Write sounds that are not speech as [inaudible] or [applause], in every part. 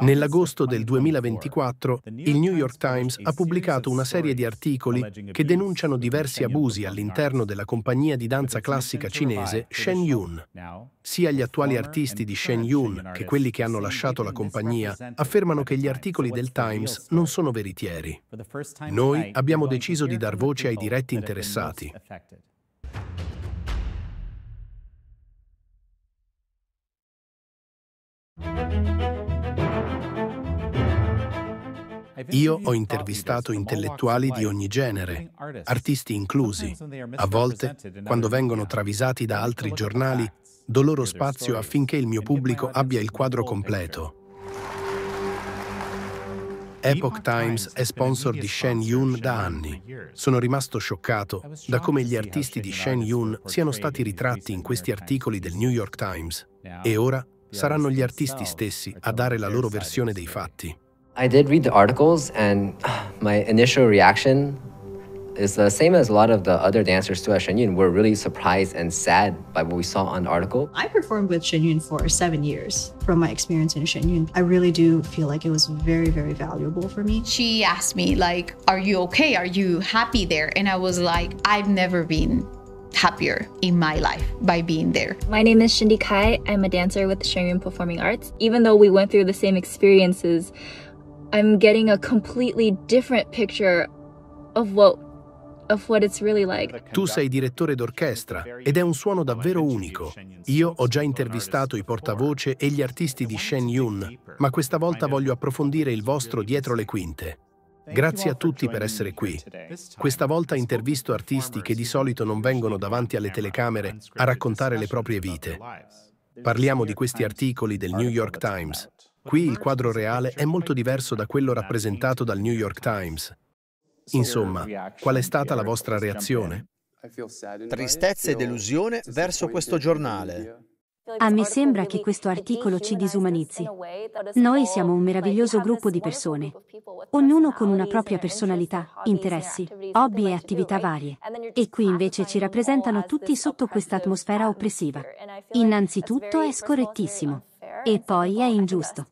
Nell'agosto del 2024 il New York Times ha pubblicato una serie di articoli che denunciano diversi abusi all'interno della compagnia di danza classica cinese Shen Yun. Sia gli attuali artisti di Shen Yun che quelli che hanno lasciato la compagnia affermano che gli articoli del Times non sono veritieri. Noi abbiamo deciso di dar voce ai diretti interessati. Thank you. Io ho intervistato intellettuali di ogni genere, artisti inclusi. A volte, quando vengono travisati da altri giornali, do loro spazio affinché il mio pubblico abbia il quadro completo. Epoch Times è sponsor di Shen Yoon da anni. Sono rimasto scioccato da come gli artisti di Shen Yoon siano stati ritratti in questi articoli del New York Times e ora saranno gli artisti stessi a dare la loro versione dei fatti. I did read the articles, and [sighs] my initial reaction is the same as a lot of the other dancers too at Shenyun. We're really surprised and sad by what we saw on the article. I performed with Shenyun for seven years. From my experience in Shenyun, I really do feel like it was very, very valuable for me. She asked me like, "Are you okay? Are you happy there?" And I was like, "I've never been." happier in my life by being there. My name is Shindy Kai. I'm a dancer with Shenyun Performing Arts. Even though we went through the same experiences, I'm getting a completely different picture of what Like. Tu sei direttore d'orchestra ed è un suono davvero unico. Io ho già intervistato i portavoce e gli artisti di Shen Yun, ma questa volta voglio approfondire il vostro dietro le quinte. Grazie a tutti per essere qui. Questa volta intervisto artisti che di solito non vengono davanti alle telecamere a raccontare le proprie vite. Parliamo di questi articoli del New York Times, Qui il quadro reale è molto diverso da quello rappresentato dal New York Times. Insomma, qual è stata la vostra reazione? Tristezza e delusione verso questo giornale. A me sembra che questo articolo ci disumanizzi. Noi siamo un meraviglioso gruppo di persone, ognuno con una propria personalità, interessi, hobby e attività varie. E qui invece ci rappresentano tutti sotto questa atmosfera oppressiva. Innanzitutto è scorrettissimo e poi è ingiusto.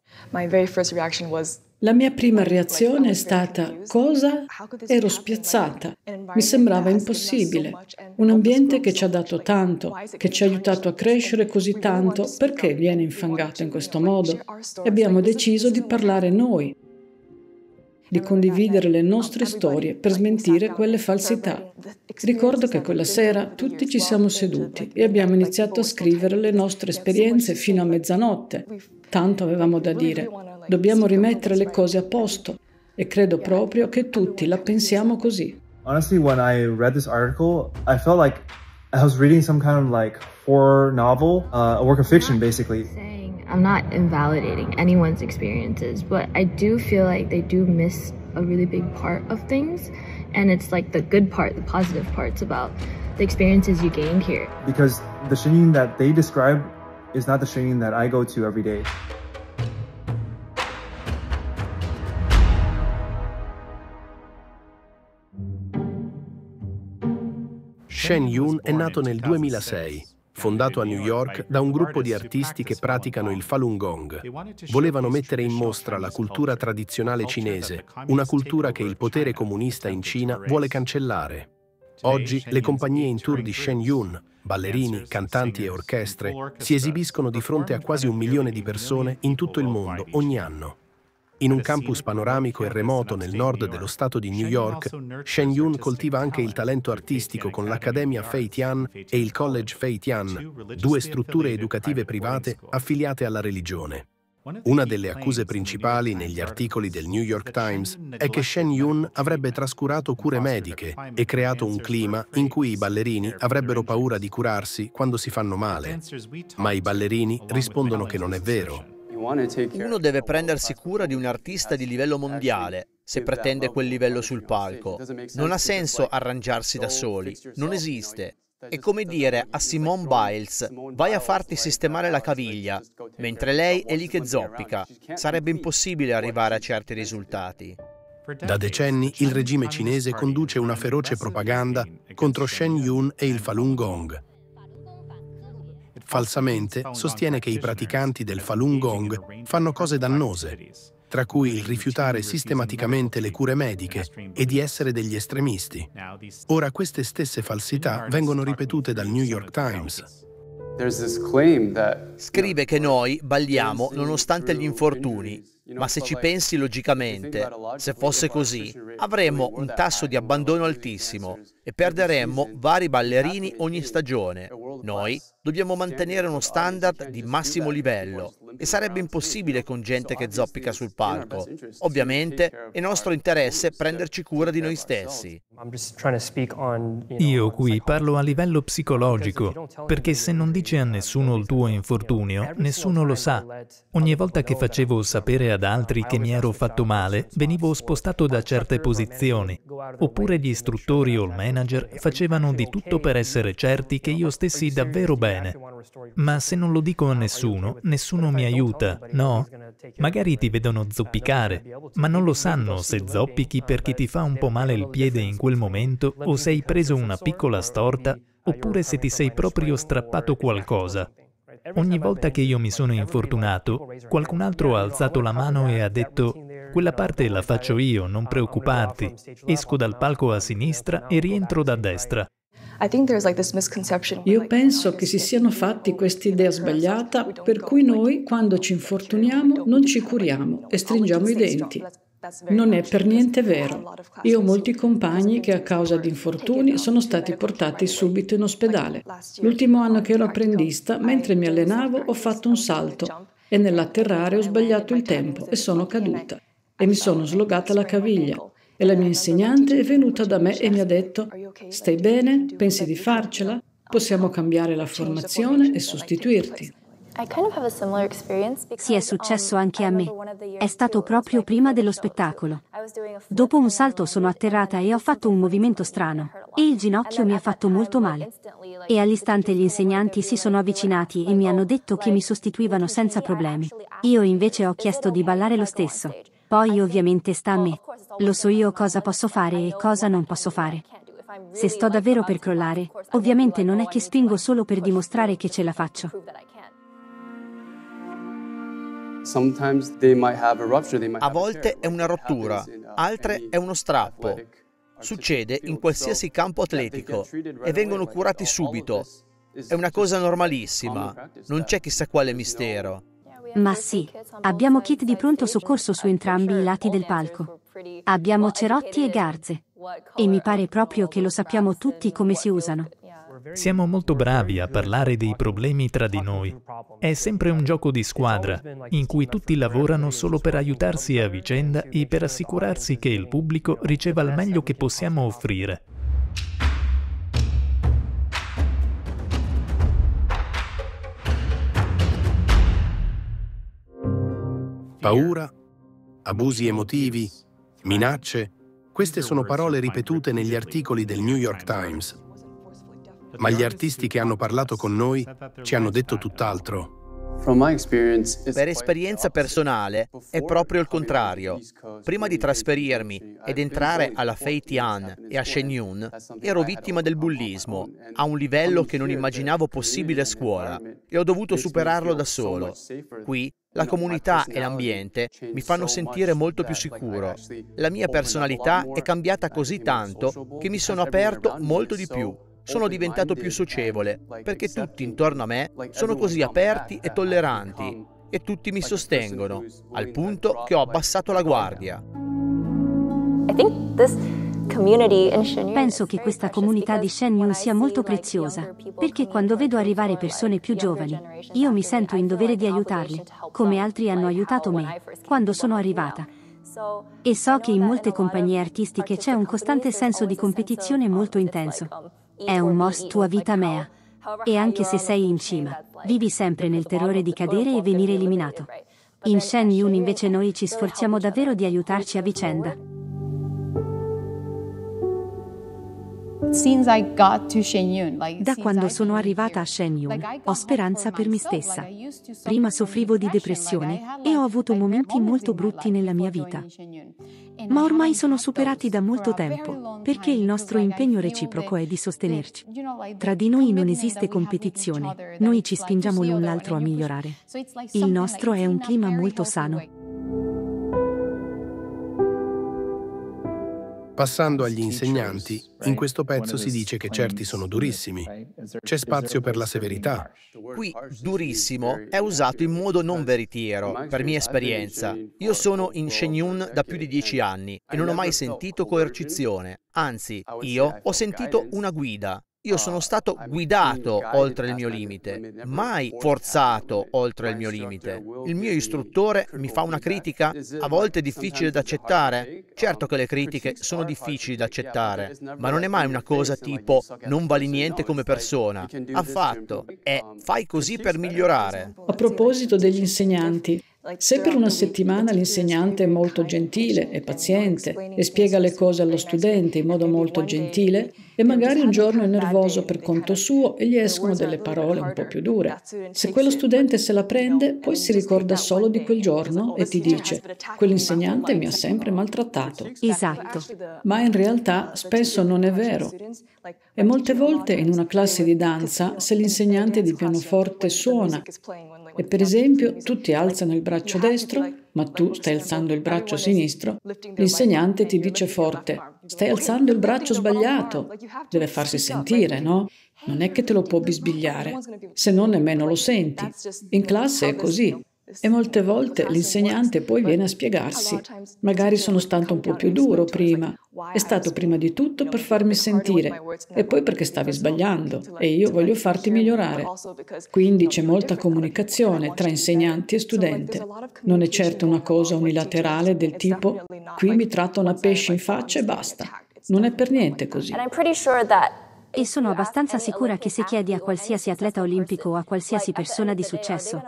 La mia prima reazione è stata cosa? Ero spiazzata. Mi sembrava impossibile. Un ambiente che ci ha dato tanto, che ci ha aiutato a crescere così tanto, perché viene infangato in questo modo? E abbiamo deciso di parlare noi, di condividere le nostre storie per smentire quelle falsità. Ricordo che quella sera tutti ci siamo seduti e abbiamo iniziato a scrivere le nostre esperienze fino a mezzanotte. Tanto avevamo da dire. Dobbiamo rimettere le cose a posto e credo proprio che tutti la pensiamo così. Honestly, when I read this article, I felt like I was reading some kind of like horror novel, uh, a work of fiction basically. I'm not invalidating anyone's experiences, but I do feel like they do miss a really big part of things. And it's like the good part, the positive parts about the experiences you gained here. Because the shenying that they describe is not the shenying that I go to every day. Shen Yun è nato nel 2006 fondato a New York da un gruppo di artisti che praticano il Falun Gong. Volevano mettere in mostra la cultura tradizionale cinese, una cultura che il potere comunista in Cina vuole cancellare. Oggi le compagnie in tour di Shen Yun, ballerini, cantanti e orchestre, si esibiscono di fronte a quasi un milione di persone in tutto il mondo ogni anno. In un campus panoramico e remoto nel nord dello stato di New York, Shen Yun coltiva anche il talento artistico con l'Accademia Fei Tian e il College Fei Tian, due strutture educative private affiliate alla religione. Una delle accuse principali negli articoli del New York Times è che Shen Yun avrebbe trascurato cure mediche e creato un clima in cui i ballerini avrebbero paura di curarsi quando si fanno male. Ma i ballerini rispondono che non è vero. Uno deve prendersi cura di un artista di livello mondiale se pretende quel livello sul palco. Non ha senso arrangiarsi da soli, non esiste. È come dire a Simone Biles, vai a farti sistemare la caviglia, mentre lei è lì che zoppica. Sarebbe impossibile arrivare a certi risultati. Da decenni il regime cinese conduce una feroce propaganda contro Shen Yun e il Falun Gong, falsamente sostiene che i praticanti del Falun Gong fanno cose dannose, tra cui il rifiutare sistematicamente le cure mediche e di essere degli estremisti. Ora queste stesse falsità vengono ripetute dal New York Times, Scrive che noi balliamo nonostante gli infortuni, ma se ci pensi logicamente, se fosse così, avremmo un tasso di abbandono altissimo e perderemmo vari ballerini ogni stagione. Noi dobbiamo mantenere uno standard di massimo livello e sarebbe impossibile con gente che zoppica sul palco. Ovviamente è nostro interesse prenderci cura di noi stessi. Io qui parlo a livello psicologico, perché se non dici a uh, nessuno il tuo infortunio, nessuno lo sa. Ogni volta che facevo sapere ad altri che mi ero fatto male, venivo spostato da certe posizioni. Oppure gli istruttori o il manager facevano di tutto per essere certi che io stessi davvero bene. Ma se non lo dico a nessuno, nessuno mi aiuta, no? Magari ti vedono zoppicare, ma non lo sanno se zoppichi perché ti fa un po' male il piede in quel quel momento o se hai preso una piccola storta oppure se ti sei proprio strappato qualcosa. Ogni volta che io mi sono infortunato, qualcun altro ha alzato la mano e ha detto quella parte la faccio io, non preoccuparti. Esco dal palco a sinistra e rientro da destra. Io penso che si siano fatti questa idea sbagliata per cui noi quando ci infortuniamo non ci curiamo e stringiamo i denti. Non è per niente vero. Io ho molti compagni che a causa di infortuni sono stati portati subito in ospedale. L'ultimo anno um, che ero apprendista, mentre mi allenavo, ho fatto un salto e nell'atterrare ho sbagliato il tempo e sono caduta e mi sono slogata la caviglia. E la mia insegnante è venuta da me e mi ha detto, stai bene? Pensi di farcela? Possiamo um, cambiare la formazione e sostituirti. Sì, è successo um, anche a me. È stato proprio prima dello spettacolo. Dopo un salto sono atterrata e ho fatto un movimento strano. E il ginocchio mi ha fatto molto male. E all'istante gli insegnanti si sono avvicinati e mi hanno detto che mi sostituivano senza problemi. Io invece ho chiesto di ballare lo stesso. Poi ovviamente sta a me. Lo so io cosa posso fare e cosa non posso fare. Se sto davvero per crollare, ovviamente non è che spingo solo per dimostrare che ce la faccio. A volte è una rottura, uh, altre è uno strappo. Succede in qualsiasi campo atletico e vengono curati oh, subito. È una cosa normalissima, non c'è chissà quale mistero. Ma sì, abbiamo kit di pronto soccorso su entrambi i lati del palco. Abbiamo cerotti e garze. E mi pare proprio che lo sappiamo tutti come si usano. Siamo molto bravi a parlare dei problemi tra di noi. È sempre un gioco di squadra in cui tutti lavorano solo per aiutarsi a vicenda e per assicurarsi che il pubblico riceva il meglio che possiamo offrire. Paura, abusi emotivi, minacce, queste sono parole ripetute negli articoli del New York Times ma gli artisti che hanno parlato con noi ci hanno detto tutt'altro. Per esperienza personale è proprio il contrario. Prima di trasferirmi ed entrare alla Feitian e a Shenyun, ero vittima del bullismo, a un livello che non immaginavo possibile a scuola, e ho dovuto superarlo da solo. Qui la comunità e l'ambiente mi fanno sentire molto più sicuro. La mia personalità è cambiata così tanto che mi sono aperto molto di più sono diventato più socievole, perché tutti intorno a me sono così aperti e tolleranti e tutti mi sostengono, al punto che ho abbassato la guardia. Penso che questa comunità di Shenyun sia molto preziosa, perché quando vedo arrivare persone più giovani, io mi sento in dovere di aiutarle, come altri hanno aiutato me, quando sono arrivata. E so che in molte compagnie artistiche c'è un costante senso di competizione molto intenso. Um, è un mors tua vita mea. E anche se sei in cima, vivi sempre nel terrore di cadere e venire eliminato. In Shen Yun invece noi ci sforziamo davvero di aiutarci a vicenda. Da quando sono arrivata a Shenyun, ho speranza per me stessa. Prima soffrivo di depressione e ho avuto momenti molto brutti nella mia vita. Ma ormai sono superati da molto tempo, perché il nostro impegno reciproco è di sostenerci. Tra di noi non esiste competizione, noi ci spingiamo l'un l'altro a migliorare. Il nostro è un clima molto sano. Passando agli insegnanti, in questo pezzo si dice che certi sono durissimi. C'è spazio per la severità. Qui durissimo è usato in modo non veritiero, per mia esperienza. Io sono in Shenyun da più di dieci anni e non ho mai sentito coercizione. Anzi, io ho sentito una guida. Io sono ah, stato guidato oltre il mio limite, mai forzato oltre il mio limite. Il mio istruttore mi fa una critica a volte difficile da accettare. Um, certo che le critiche sono difficili da accettare, ma non è mai una cosa tipo non vali niente come persona. Affatto, è eh, fai così per migliorare. A proposito degli insegnanti, se per una settimana l'insegnante è molto gentile e paziente e spiega le cose allo studente in modo molto gentile e magari un giorno è nervoso per conto suo e gli escono delle parole un po' più dure, se quello studente se la prende poi si ricorda solo di quel giorno e ti dice quell'insegnante mi ha sempre maltrattato. Esatto. Ma in realtà spesso non è vero. E molte volte in una classe di danza se l'insegnante di pianoforte suona e per esempio tutti alzano il braccio destro, ma tu stai alzando il braccio sinistro, l'insegnante ti dice forte, stai alzando il braccio sbagliato, deve farsi sentire, no? Non è che te lo può bisbigliare, se no nemmeno lo senti. In classe è così, e molte volte l'insegnante poi viene a spiegarsi. Magari sono stato un po' più duro prima. È stato prima di tutto per farmi sentire e poi perché stavi sbagliando e io voglio farti migliorare. Quindi c'è molta comunicazione tra insegnanti e studente. Non è certo una cosa unilaterale del tipo qui mi tratta una pesce in faccia e basta. Non è per niente così. E sono abbastanza sicura che se chiedi a qualsiasi atleta olimpico o a qualsiasi persona di successo,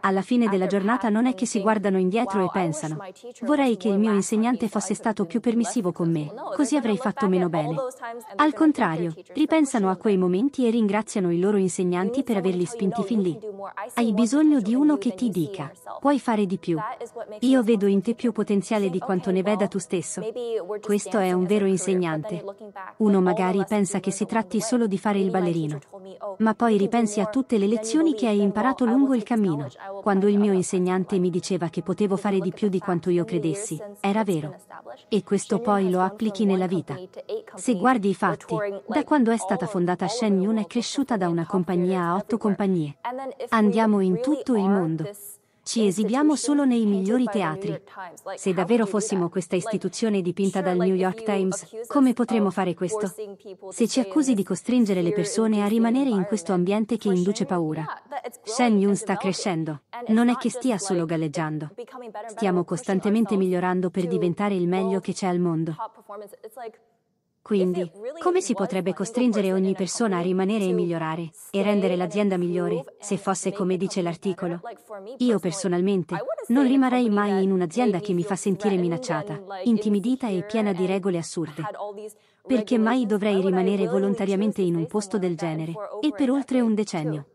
alla fine della giornata non è che si guardano indietro e pensano, vorrei che il mio insegnante fosse stato più permissivo con me, così avrei fatto meno bene. Al contrario, ripensano a quei momenti e ringraziano i loro insegnanti per averli spinti fin lì. Hai bisogno di uno che ti dica, puoi fare di più. Io vedo in te più potenziale di quanto ne veda tu stesso. Questo è un vero insegnante. Uno magari pensa che si tratta infatti solo di fare il ballerino. Ma poi ripensi a tutte le lezioni che hai imparato lungo il cammino. Quando il mio insegnante mi diceva che potevo fare di più di quanto io credessi, era vero. E questo poi lo applichi nella vita. Se guardi i fatti, da quando è stata fondata Shen Yun è cresciuta da una compagnia a otto compagnie. Andiamo in tutto il mondo. Ci esibiamo solo nei migliori teatri. Se davvero fossimo questa istituzione dipinta dal New York Times, come potremmo fare questo? Se ci accusi di costringere le persone a rimanere in questo ambiente che induce paura. Shen Yun sta crescendo. Non è che stia solo galleggiando. Stiamo costantemente migliorando per diventare il meglio che c'è al mondo. Quindi, come si potrebbe costringere ogni persona a rimanere e migliorare, e rendere l'azienda migliore, se fosse come dice l'articolo? Io personalmente non rimarrei mai in un'azienda che mi fa sentire minacciata, intimidita e piena di regole assurde. Perché mai dovrei rimanere volontariamente in un posto del genere, e per oltre un decennio?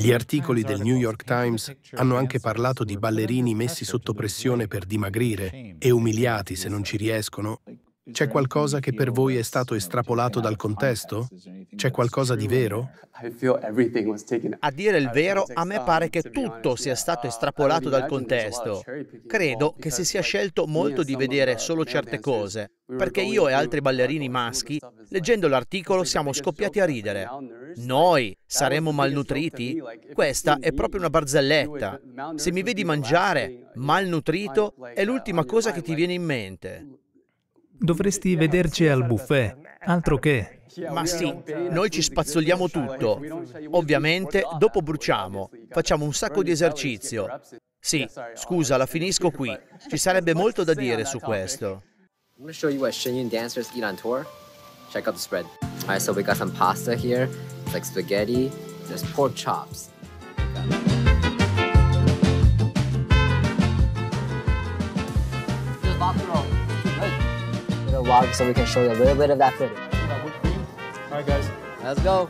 Gli articoli del New York Times hanno anche parlato di ballerini messi sotto pressione per dimagrire e umiliati se non ci riescono c'è qualcosa che per voi è stato estrapolato dal contesto? C'è qualcosa di vero? A dire il vero, a me pare che tutto sia stato estrapolato dal contesto. Credo che si sia scelto molto di vedere solo certe cose, perché io e altri ballerini maschi, leggendo l'articolo, siamo scoppiati a ridere. Noi saremmo malnutriti? Questa è proprio una barzelletta. Se mi vedi mangiare malnutrito, è l'ultima cosa che ti viene in mente. Dovresti vederci al buffet, altro che. Ma sì, noi ci spazzoliamo tutto. Ovviamente, dopo bruciamo, facciamo un sacco di esercizio. Sì, scusa, la finisco qui. Ci sarebbe molto da dire su questo. I'm gonna show you what Shenyun dancers eat tour. Check out the spread. Alright, so we got some pasta here. It's like spaghetti. There's pork chops. vlog so we can show you a little bit of that footage. All right, guys. Let's go.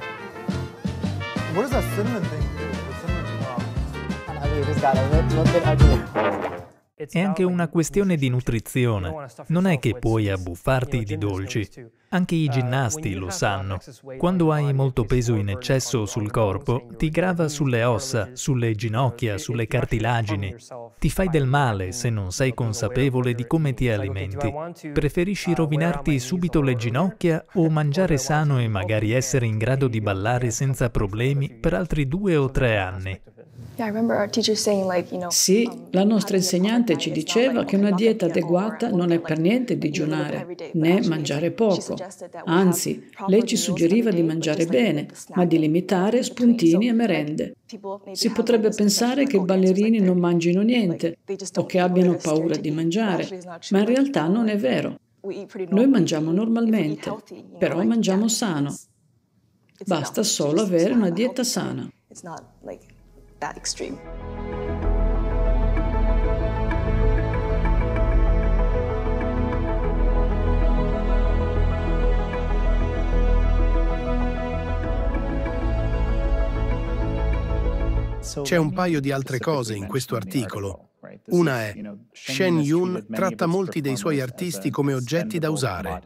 What is that cinnamon thing? The um, I mean, just got a little, little bit ugly. È anche una questione di nutrizione. Non è che puoi abbuffarti di dolci. Anche i uh, ginnasti lo sanno. Quando hai molto peso in eccesso sul corpo, ti grava sulle ossa, sulle ginocchia, sulle cartilagini. Ti fai del male se non sei consapevole di come ti alimenti. Uh, Preferisci rovinarti subito le ginocchia [laughs] o mangiare sano e magari essere in grado di ballare senza problemi per altri due o tre anni. Sì, um, la nostra insegnante ci diceva che una dieta adeguata non è per niente digiunare, né mangiare poco. Anzi, lei ci suggeriva di mangiare bene, ma di limitare spuntini e merende. Si potrebbe pensare che i ballerini non mangino niente o che abbiano paura di mangiare, ma in realtà non è vero. Noi mangiamo normalmente, però mangiamo sano. Basta solo avere una dieta sana. It's not like that extreme. C'è un paio di altre cose in questo articolo. Una è Shen Yun tratta molti dei suoi artisti come oggetti da usare.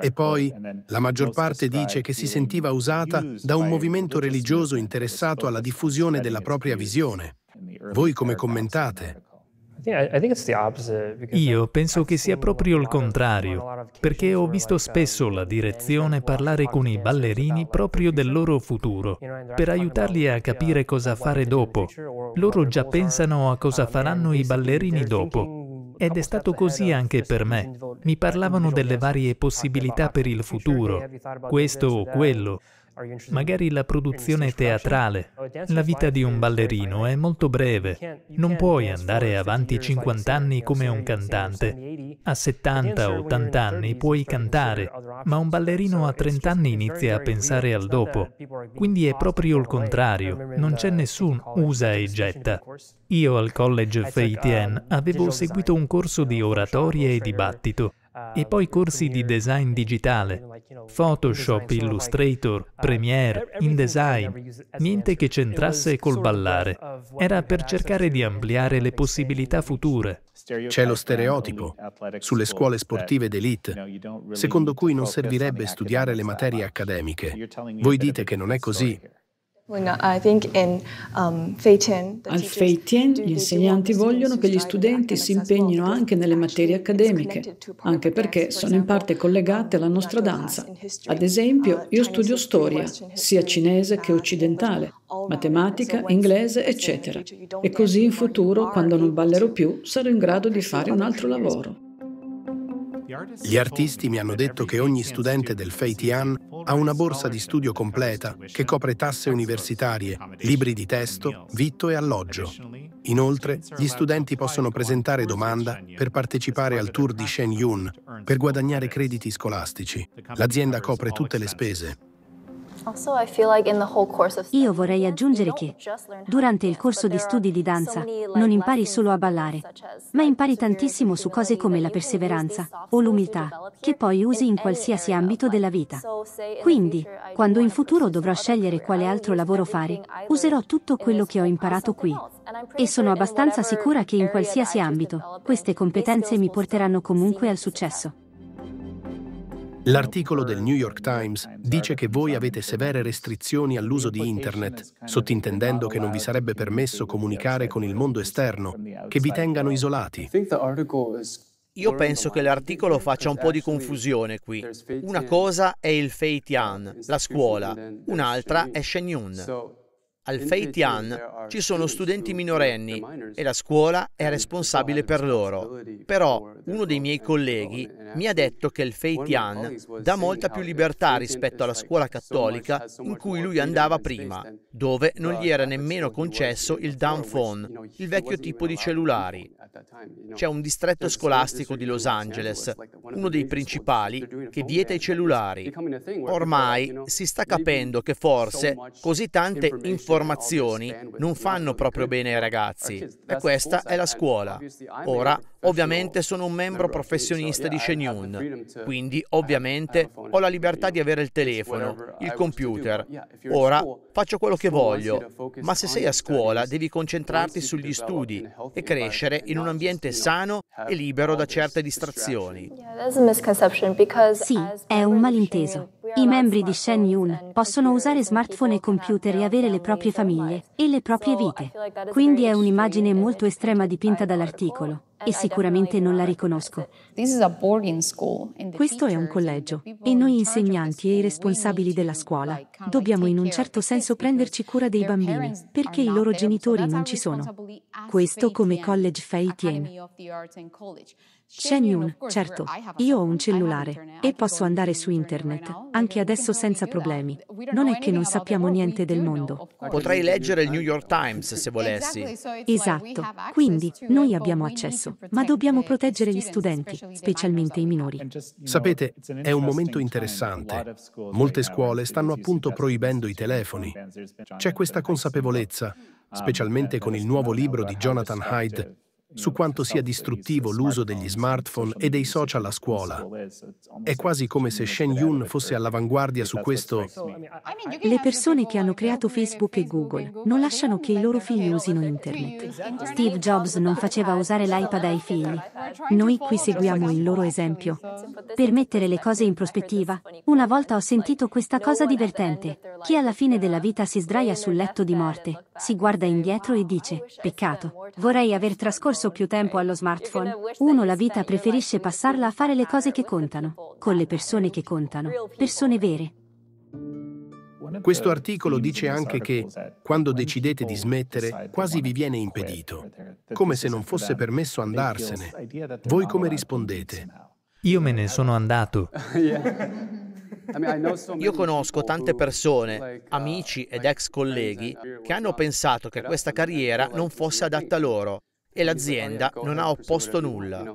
E poi la maggior parte dice che si sentiva usata da un movimento religioso interessato alla diffusione della propria visione. Voi come commentate? Io penso che sia proprio il contrario, perché ho visto uh, spesso la direzione parlare con i ballerini proprio del loro futuro, per aiutarli a capire cosa fare dopo. Loro già pensano a cosa um, faranno i ballerini dopo, ed è stato così anche per me. Mi parlavano delle varie possibilità per il futuro, questo o quello. Magari la produzione oh, teatrale. La vita di un ballerino è molto breve. Non puoi andare avanti 50 anni come un cantante. A 70-80 anni puoi cantare, ma un ballerino a 30 anni inizia a pensare al dopo. Quindi è proprio il contrario. Non c'è uh, nessun usa e getta. Io al college Feitien um, avevo seguito un corso di oratoria e dibattito e ah, poi corsi di design digitale, Photoshop, Illustrator, ah, Premiere, InDesign, niente che centrasse col ballare. Era per cercare di ampliare le possibilità future. C'è lo stereotipo sulle scuole sportive d'élite, secondo cui non servirebbe studiare le materie accademiche. Voi dite che non è così, Um, Al Feitien gli insegnanti vogliono che gli studenti si impegnino anche nelle materie accademiche, anche perché sono in parte collegate um, alla nostra danza. Ad esempio, uh, io studio storia, sia cinese che uh, occidentale, matematica, inglese, eccetera. E così in futuro, quando non ballerò più, sarò in grado di fare un altro lavoro. Gli artisti mi hanno detto che ogni studente del Fei Tian ha una borsa di studio completa che copre tasse universitarie, libri di testo, vitto e alloggio. Inoltre, gli studenti possono presentare domanda per partecipare al tour di Shen Yun per guadagnare crediti scolastici. L'azienda copre tutte le spese. Io vorrei aggiungere che, durante il corso di studi di danza, non impari solo a ballare, ma impari tantissimo su cose come la perseveranza o l'umiltà, che poi usi in qualsiasi ambito della vita. Quindi, quando in futuro dovrò scegliere quale altro lavoro fare, userò tutto quello che ho imparato qui. E sono abbastanza sicura che in qualsiasi ambito, queste competenze mi porteranno comunque al successo. L'articolo del New York Times dice che voi avete severe restrizioni all'uso di Internet, sottintendendo che non vi sarebbe permesso comunicare con il mondo esterno, che vi tengano isolati. Io penso che l'articolo faccia un po' di confusione qui. Una cosa è il Fei Tian, la scuola, un'altra è Shenyun. Al Feitian ci sono studenti minorenni e la scuola è responsabile per loro. Però uno dei miei colleghi mi ha detto che il Feitian dà molta più libertà rispetto alla scuola cattolica in cui lui andava prima, dove non gli era nemmeno concesso il downphone, il vecchio tipo di cellulari. C'è un distretto scolastico di Los Angeles, uno dei principali, che vieta i cellulari. Ormai si sta capendo che forse così tante informazioni informazioni non fanno proprio bene ai ragazzi e questa è la scuola. Ora Ovviamente sono un membro professionista di Shenyun, quindi ovviamente ho la libertà di avere il telefono, il computer. Ora faccio quello che voglio, ma se sei a scuola devi concentrarti sugli studi e crescere in un ambiente sano e libero da certe distrazioni. Sì, è un malinteso. I membri di Shenyun possono usare smartphone e computer e avere le proprie famiglie e le proprie vite. Quindi è un'immagine molto estrema dipinta dall'articolo e sicuramente non la riconosco. Questo è un collegio e noi insegnanti e i responsabili della scuola dobbiamo in un certo senso prenderci cura dei bambini perché i loro genitori non ci sono. Questo come College Tien. Shenyun, certo, io ho un cellulare e posso andare su internet, anche adesso senza problemi. Non è che non sappiamo niente del mondo. Potrei leggere il New York Times se volessi. Esatto, quindi noi abbiamo accesso, ma dobbiamo proteggere gli studenti, specialmente i minori. Sapete, è un momento interessante. Molte scuole stanno appunto proibendo i telefoni. C'è questa consapevolezza, um, specialmente con il nuovo libro di Jonathan Hyde, su quanto sia distruttivo l'uso degli smartphone e dei social a scuola. È quasi come se Shen Yun fosse all'avanguardia su questo. Le persone che hanno creato Facebook e Google non lasciano che i loro figli usino Internet. Steve Jobs non faceva usare l'iPad ai figli. Noi qui seguiamo il loro esempio. Per mettere le cose in prospettiva, una volta ho sentito questa cosa divertente. Chi alla fine della vita si sdraia sul letto di morte, si guarda indietro e dice, peccato, vorrei aver trascorso spesso più tempo allo smartphone, uno la vita preferisce passarla a fare le cose che contano, con le persone che contano, persone vere. Questo articolo dice anche che, quando decidete di smettere, quasi vi viene impedito, come se non fosse permesso andarsene. Voi come rispondete? Io me ne sono andato. Io conosco tante persone, amici ed ex colleghi, che hanno pensato che questa carriera non fosse adatta loro e l'azienda non ha opposto nulla.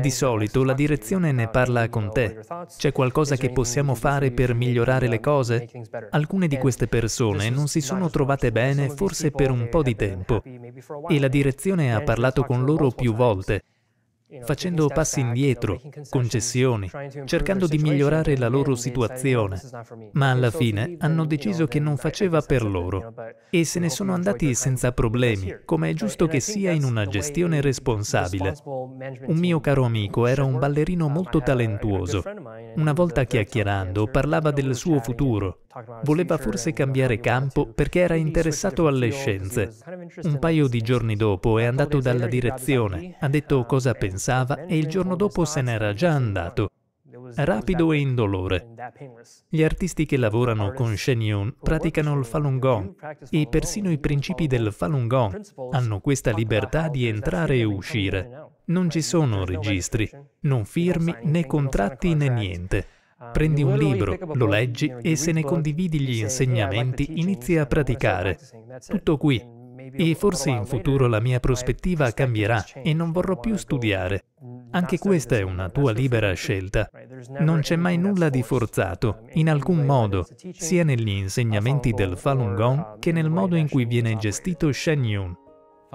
Di solito la direzione ne parla con te. C'è qualcosa che possiamo fare per migliorare le cose? Alcune di queste persone non si sono trovate bene forse per un po' di tempo e la direzione ha parlato con loro più volte facendo passi indietro, concessioni, cercando di migliorare la loro situazione, ma alla fine hanno deciso che non faceva per loro e se ne sono andati senza problemi, come è giusto che sia in una gestione responsabile. Un mio caro amico era un ballerino molto talentuoso. Una volta chiacchierando parlava del suo futuro. Voleva forse cambiare campo perché era interessato alle scienze. Un paio di giorni dopo è andato dalla direzione, ha detto cosa pensava pensava e il giorno dopo se n'era già andato, rapido e indolore. Gli artisti che lavorano con Shen Yun praticano il Falun Gong e persino i principi del Falun Gong hanno questa libertà di entrare e uscire. Non ci sono registri, non firmi né contratti né niente. Prendi un libro, lo leggi e se ne condividi gli insegnamenti inizi a praticare. Tutto qui, e forse in futuro la mia prospettiva cambierà e non vorrò più studiare. Mm, Anche questa è una tua libera scelta. Non c'è mai nulla di forzato, in alcun modo, sia negli insegnamenti del Falun Gong che nel modo in cui viene gestito Shen Yun.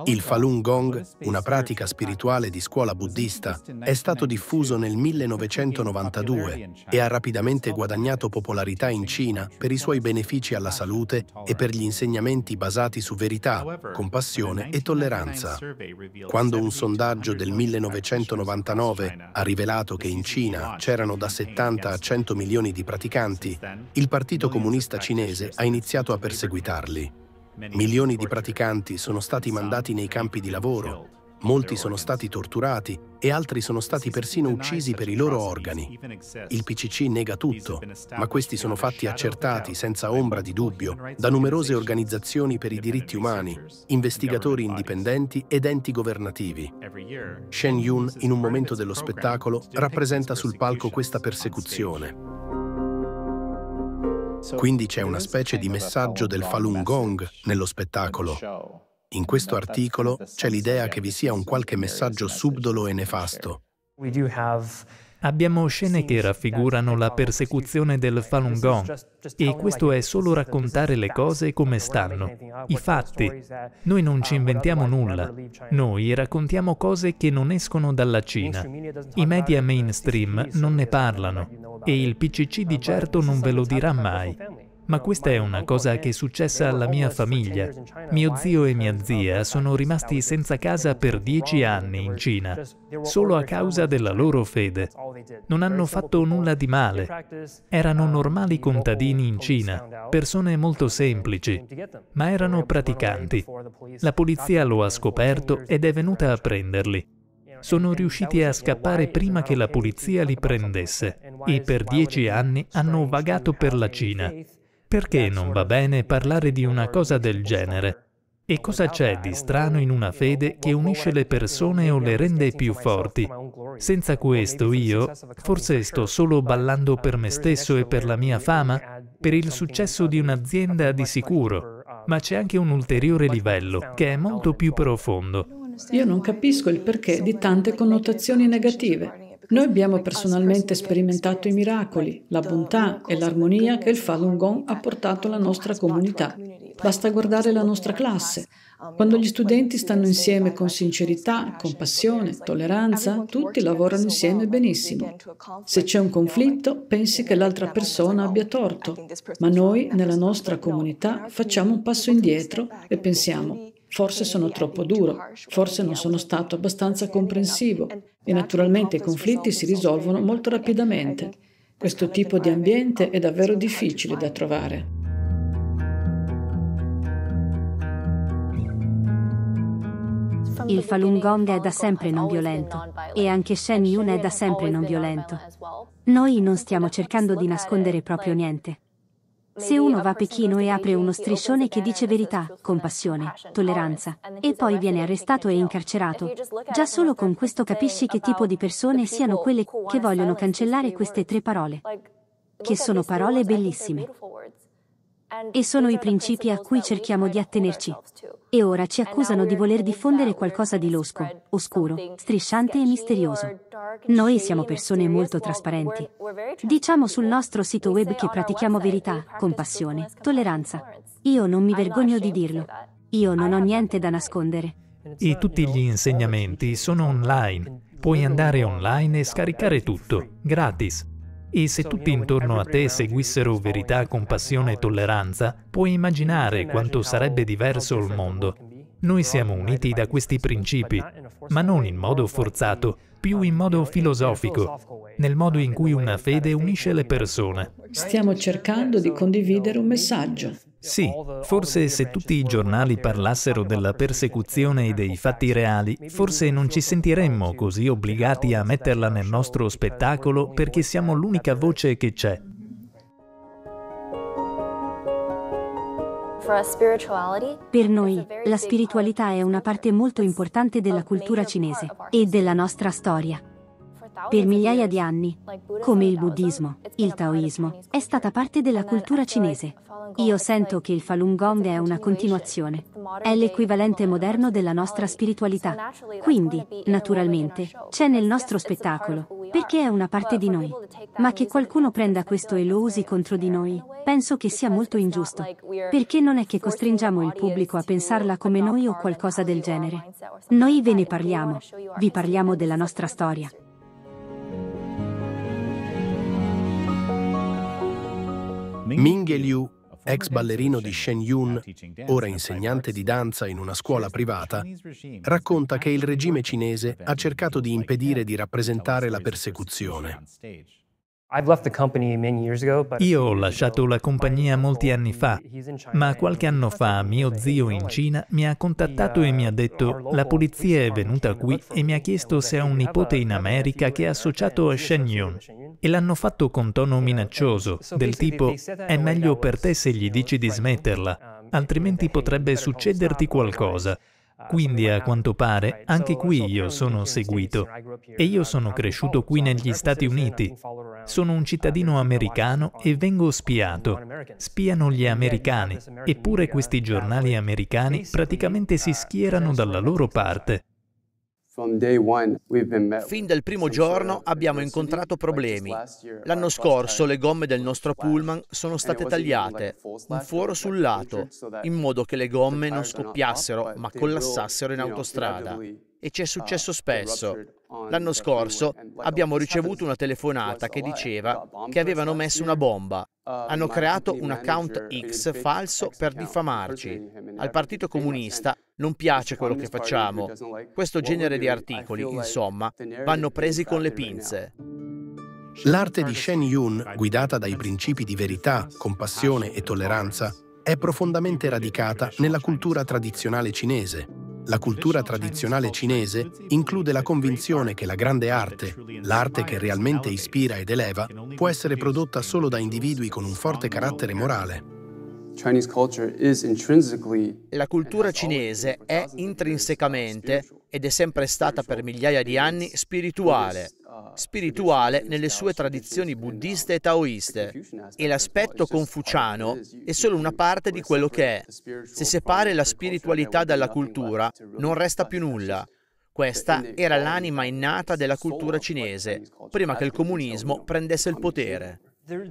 Il Falun Gong, una pratica spirituale di scuola buddista, è stato diffuso nel 1992 e ha rapidamente guadagnato popolarità in Cina per i suoi benefici alla salute e per gli insegnamenti basati su verità, compassione e tolleranza. Quando un sondaggio del 1999 ha rivelato che in Cina c'erano da 70 a 100 milioni di praticanti, il Partito Comunista Cinese ha iniziato a perseguitarli. Milioni di praticanti sono stati mandati nei campi di lavoro, molti sono stati torturati e altri sono stati persino uccisi per i loro organi. Il PCC nega tutto, ma questi sono fatti accertati senza ombra di dubbio da numerose organizzazioni per i diritti umani, investigatori indipendenti ed enti governativi. Shen Yun, in un momento dello spettacolo, rappresenta sul palco questa persecuzione. Quindi c'è una specie di messaggio del Falun Gong nello spettacolo. In questo articolo c'è l'idea che vi sia un qualche messaggio subdolo e nefasto. Abbiamo scene che raffigurano la persecuzione del Falun Gong e questo è solo raccontare le cose come stanno, i fatti. Noi non uh, ci inventiamo nulla, noi raccontiamo cose che non escono dalla Cina. I media mainstream non ne parlano e il PCC di certo non ve lo dirà mai, ma questa è una cosa che è successa alla mia famiglia. Mio zio e mia zia sono rimasti senza casa per dieci anni in Cina, solo a causa della loro fede. Non hanno fatto nulla di male. Erano normali contadini in Cina, persone molto semplici, ma erano praticanti. La polizia lo ha scoperto ed è venuta a prenderli sono riusciti a scappare prima che la polizia li prendesse e per dieci anni hanno vagato per la Cina. Perché non va bene parlare di una cosa del genere? E cosa c'è di strano in una fede che unisce le persone o le rende più forti? Senza questo io, forse sto solo ballando per me stesso e per la mia fama, per il successo di un'azienda di sicuro, ma c'è anche un ulteriore livello che è molto più profondo. Io non capisco il perché di tante connotazioni negative. Noi abbiamo personalmente sperimentato i miracoli, la bontà e l'armonia che il Falun Gong ha eh, portato alla nostra comunità. Basta guardare la nostra classe. Ah, quando gli studenti stanno insieme con sincerità, compassione, tolleranza, tutti lavorano insieme benissimo. Se c'è un conflitto, pensi che l'altra persona abbia torto, ma noi nella nostra comunità facciamo un passo indietro e pensiamo Forse sono troppo duro, forse non sono stato abbastanza comprensivo e naturalmente i conflitti si risolvono molto rapidamente. Questo tipo di ambiente è davvero difficile da trovare. Il Falun Gong è da sempre non violento e anche Shen Yun è da sempre non violento. Noi non stiamo cercando di nascondere proprio niente. Se uno va a Pechino e apre uno striscione che dice verità, compassione, tolleranza, e poi viene arrestato e incarcerato, già solo con questo capisci che tipo di persone siano quelle che vogliono cancellare queste tre parole, che sono parole bellissime. E sono i principi a cui cerchiamo di attenerci. E ora ci accusano di voler diffondere qualcosa di losco, oscuro, strisciante e misterioso. Noi siamo persone molto trasparenti. Diciamo sul nostro sito web che pratichiamo verità, compassione, tolleranza. Io non mi vergogno di dirlo. Io non ho niente da nascondere. E tutti gli insegnamenti sono online. Puoi andare online e scaricare tutto, gratis. E se tutti intorno a te seguissero verità, compassione e tolleranza, puoi immaginare quanto sarebbe diverso il mondo. Noi siamo uniti da questi principi, ma non in modo forzato, più in modo filosofico, nel modo in cui una fede unisce le persone. Stiamo cercando di condividere un messaggio. Sì, forse se tutti i giornali parlassero della persecuzione e dei fatti reali, forse non ci sentiremmo così obbligati a metterla nel nostro spettacolo perché siamo l'unica voce che c'è. Per noi, la spiritualità è una parte molto importante della cultura cinese e della nostra storia. Per migliaia di anni, come il buddismo, il taoismo, è stata parte della cultura cinese. Io sento che il Falun Gong è una continuazione. È l'equivalente moderno della nostra spiritualità. Quindi, naturalmente, c'è nel nostro spettacolo, perché è una parte di noi. Ma che qualcuno prenda questo e lo usi contro di noi, penso che sia molto ingiusto. Perché non è che costringiamo il pubblico a pensarla come noi o qualcosa del genere. Noi ve ne parliamo, vi parliamo della nostra storia Ming Liu, ex ballerino di Shen Yun, ora insegnante di danza in una scuola privata, racconta che il regime cinese ha cercato di impedire di rappresentare la persecuzione. Io ho lasciato la compagnia molti anni fa, ma qualche anno fa mio zio in Cina mi ha contattato e mi ha detto la polizia è venuta qui e mi ha chiesto se ha un nipote in America che è associato a Shen Yun. e l'hanno fatto con tono minaccioso, del tipo è meglio per te se gli dici di smetterla, altrimenti potrebbe succederti qualcosa. Quindi a quanto pare anche qui io sono seguito e io sono cresciuto qui negli Stati Uniti sono un cittadino americano e vengo spiato. Spiano gli americani, eppure questi giornali americani praticamente si schierano dalla loro parte. Fin dal primo giorno abbiamo incontrato problemi. L'anno scorso le gomme del nostro pullman sono state tagliate, un foro sul lato, in modo che le gomme non scoppiassero ma collassassero in autostrada e ci è successo ah, spesso. L'anno scorso eh, abbiamo ricevuto una telefonata che diceva che avevano messo una bomba. Eh, Hanno creato un account X falso per diffamarci. Eh, Al Partito Comunista non piace quello che facciamo. Questo genere di articoli, insomma, vanno presi con le pinze. L'arte di Shen Yun, guidata dai principi di verità, compassione e tolleranza, è profondamente radicata nella cultura tradizionale cinese la cultura tradizionale cinese include la convinzione che la grande arte, l'arte che realmente ispira ed eleva, può essere prodotta solo da individui con un forte carattere morale. La cultura cinese è intrinsecamente ed è sempre stata per migliaia di anni spirituale spirituale nelle sue tradizioni buddiste e taoiste e l'aspetto confuciano è solo una parte di quello che è. Se separe la spiritualità dalla cultura non resta più nulla. Questa era l'anima innata della cultura cinese, prima che il comunismo prendesse il potere.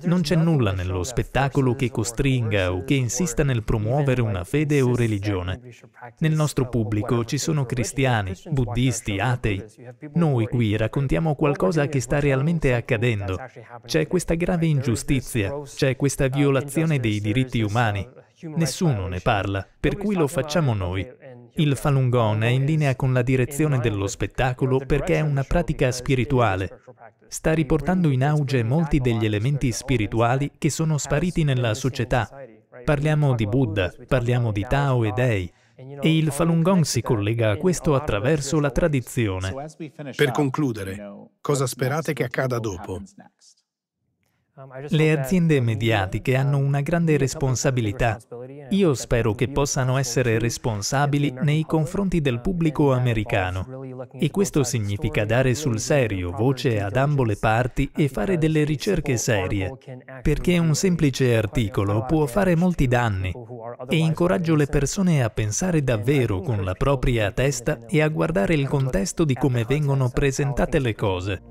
Non c'è nulla nello spettacolo che costringa o che insista nel promuovere una fede o religione. Nel nostro pubblico ci sono cristiani, buddisti, atei. Noi qui raccontiamo qualcosa che sta realmente accadendo. C'è questa grave ingiustizia, c'è questa violazione dei diritti umani. Uh, Nessuno ne parla, per cui lo facciamo noi. Il Falun Gong è in linea con la direzione dello spettacolo perché è una pratica spirituale. Sta riportando in auge molti degli elementi spirituali che sono spariti nella società. Parliamo di Buddha, parliamo di Tao e Dei, e il Falun Gong si collega a questo attraverso la tradizione. Per concludere, cosa sperate che accada dopo? Um, le aziende mediatiche hanno um, una grande responsabilità. Io spero che possano essere responsabili nei confronti del uh, pubblico americano. E questo significa dare sul serio voce ad ambo le parti um, e fare delle ricerche serie, perché un semplice articolo può fare molti danni e incoraggio le persone a pensare davvero con la propria testa e a guardare il contesto di come vengono presentate le cose.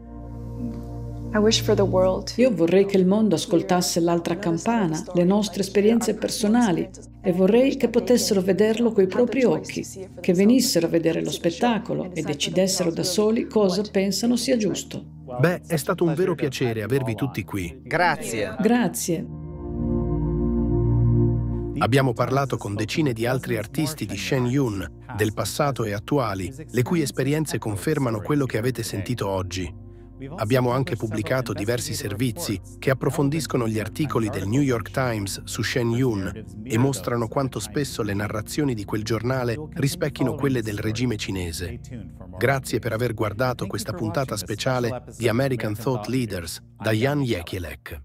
Io vorrei che il mondo ascoltasse l'altra campana, le nostre esperienze personali e vorrei che potessero vederlo coi propri occhi, che venissero a vedere lo spettacolo e decidessero da soli cosa pensano sia giusto. Beh, è stato un vero piacere avervi tutti qui. Grazie. Grazie. Abbiamo parlato con decine di altri artisti di Shen Yun, del passato e attuali, le cui esperienze confermano quello che avete sentito oggi. Abbiamo anche pubblicato diversi servizi che approfondiscono gli articoli del New York Times su Shen Yun e mostrano quanto spesso le narrazioni di quel giornale rispecchino quelle del regime cinese. Grazie per aver guardato questa puntata speciale di American Thought Leaders da Jan Jekielek.